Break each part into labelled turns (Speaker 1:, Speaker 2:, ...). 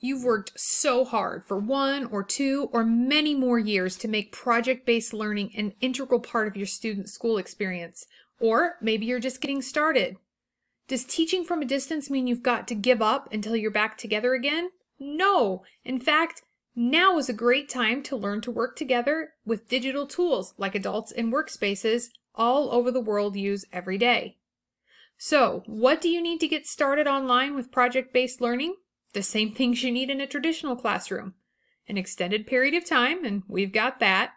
Speaker 1: You've worked so hard for one or two or many more years to make project-based learning an integral part of your student's school experience. Or maybe you're just getting started. Does teaching from a distance mean you've got to give up until you're back together again? No! In fact, now is a great time to learn to work together with digital tools like adults in workspaces all over the world use every day. So, what do you need to get started online with project-based learning? the same things you need in a traditional classroom. An extended period of time, and we've got that.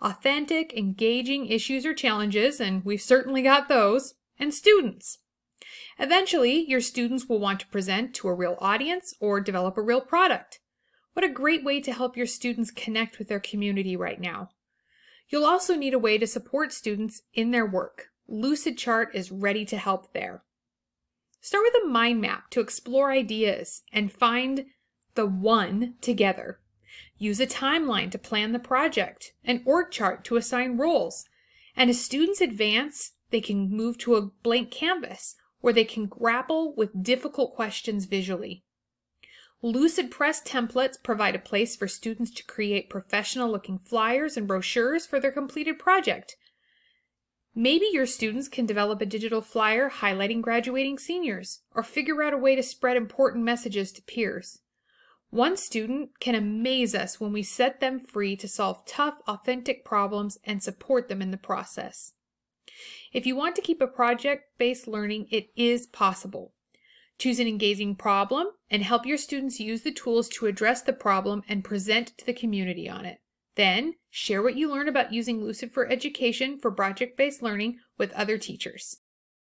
Speaker 1: Authentic, engaging issues or challenges, and we've certainly got those. And students. Eventually, your students will want to present to a real audience or develop a real product. What a great way to help your students connect with their community right now. You'll also need a way to support students in their work. Lucidchart is ready to help there. Start with a mind map to explore ideas and find the one together. Use a timeline to plan the project, an org chart to assign roles, and as students advance, they can move to a blank canvas where they can grapple with difficult questions visually. Lucid Press templates provide a place for students to create professional looking flyers and brochures for their completed project. Maybe your students can develop a digital flyer highlighting graduating seniors, or figure out a way to spread important messages to peers. One student can amaze us when we set them free to solve tough, authentic problems and support them in the process. If you want to keep a project-based learning, it is possible. Choose an engaging problem and help your students use the tools to address the problem and present to the community on it. Then, share what you learn about using Lucid for Education for project-based learning with other teachers.